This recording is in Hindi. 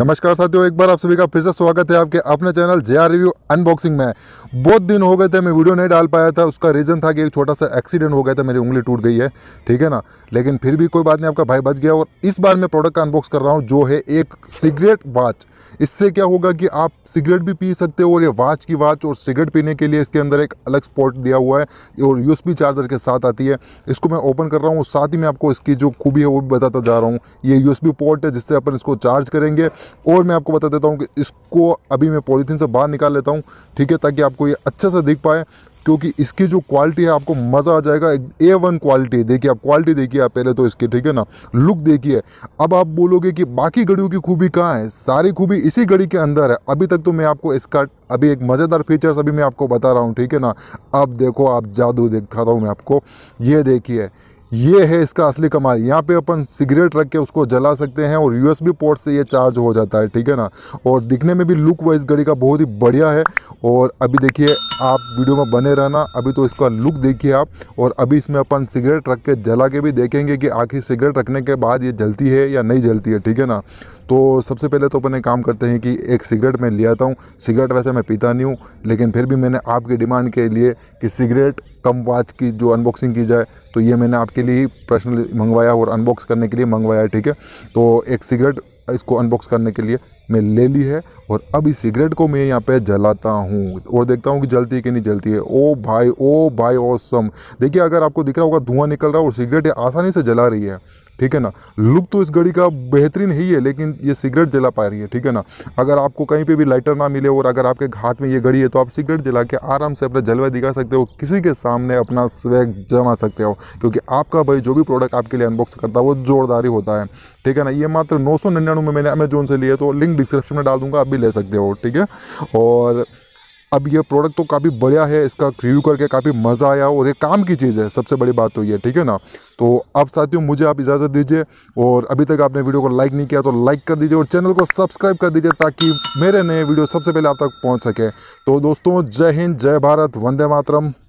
नमस्कार साथियों एक बार आप सभी का फिर से स्वागत है आपके अपने channel J R review unboxing में बहुत दिन हो गए थे मैं वीडियो नहीं डाल पाया था उसका रीज़न था कि एक छोटा सा एक्सीडेंट हो गया था मेरी उंगली टूट गई है ठीक है ना लेकिन फिर भी कोई बात नहीं आपका भाई बच गया और इस बार मैं प्रोडक्ट का अनबॉक्स कर रहा हूँ जो है एक सिगरेट वाच इससे क्या होगा कि आप सिगरेट भी पी सकते हो और ये वाच की वाच और सिगरेट पीने के लिए इसके अंदर एक अलग स्पॉट दिया हुआ है और यूस चार्जर के साथ आती है इसको मैं ओपन कर रहा हूँ साथ ही मैं आपको इसकी जो खूबी है वो भी बताता जा रहा हूँ ये यूस पोर्ट है जिससे अपन इसको चार्ज करेंगे और मैं आपको बता देता हूँ कि इसको अभी मैं पॉलीथीन से बाहर निकाल लेता हूँ ठीक है ताकि आपको ये अच्छे से दिख पाए क्योंकि इसकी जो क्वालिटी है आपको मज़ा आ जाएगा ए वन क्वालिटी देखिए आप क्वालिटी देखिए आप पहले तो इसकी ठीक है ना लुक देखिए अब आप बोलोगे कि बाकी घड़ियों की खूबी कहाँ है सारी खूबी इसी घड़ी के अंदर है अभी तक तो मैं आपको इसका अभी एक मज़ेदार फीचर्स अभी मैं आपको बता रहा हूँ ठीक है ना अब देखो आप जादू दिखाता हूँ मैं आपको ये देखिए ये है इसका असली कमाल यहाँ पे अपन सिगरेट रख के उसको जला सकते हैं और यूएसबी पोर्ट से ये चार्ज हो जाता है ठीक है ना और दिखने में भी लुक वाइज घड़ी का बहुत ही बढ़िया है और अभी देखिए आप वीडियो में बने रहना अभी तो इसका लुक देखिए आप और अभी इसमें अपन सिगरेट रख के जला के भी देखेंगे कि आखिर सिगरेट रखने के बाद ये जलती है या नहीं जलती है ठीक है ना तो सबसे पहले तो अपन एक काम करते हैं कि एक सिगरेट मैं ले आता हूँ सिगरेट वैसे मैं पीता नहीं हूँ लेकिन फिर भी मैंने आपकी डिमांड के लिए कि सिगरेट कम वाच की जो अनबॉक्सिंग की जाए तो ये मैंने आपके लिए पर्सनल मंगवाया और अनबॉक्स करने के लिए मंगवाया है ठीक है तो एक सिगरेट इसको अनबॉक्स करने के लिए मैं ले ली है और अब इस सिगरेट को मैं यहाँ पे जलाता हूँ और देखता हूँ कि जलती है कि नहीं जलती है ओ भाई ओ भाई ओसम देखिए अगर आपको दिख रहा होगा धुआं निकल रहा है और सिगरेट आसानी से जला रही है ठीक है ना लुक तो इस घड़ी का बेहतरीन ही है लेकिन ये सिगरेट जला पा रही है ठीक है ना अगर आपको कहीं पे भी लाइटर ना मिले और अगर आपके हाथ में ये घड़ी है तो आप सिगरेट जला के आराम से अपना जलवा दिखा सकते हो किसी के सामने अपना स्वैग जमा सकते हो क्योंकि आपका भाई जो भी प्रोडक्ट आपके लिए अनबॉक्स करता है वो जोरदार ही होता है ठीक है ना ये मात्र नौ में मैंने अमेजोन से लिया तो लिंक डिस्क्रिप्शन में डाल दूंगा आप भी ले सकते हो ठीक है और अब ये प्रोडक्ट तो काफ़ी बढ़िया है इसका रिव्यू करके काफ़ी मज़ा आया और ये काम की चीज़ है सबसे बड़ी बात तो ये ठीक है ना तो आप साथियों मुझे आप इजाज़त दीजिए और अभी तक आपने वीडियो को लाइक नहीं किया तो लाइक कर दीजिए और चैनल को सब्सक्राइब कर दीजिए ताकि मेरे नए वीडियो सबसे पहले आप तक पहुँच सके तो दोस्तों जय हिंद जय भारत वंदे मातरम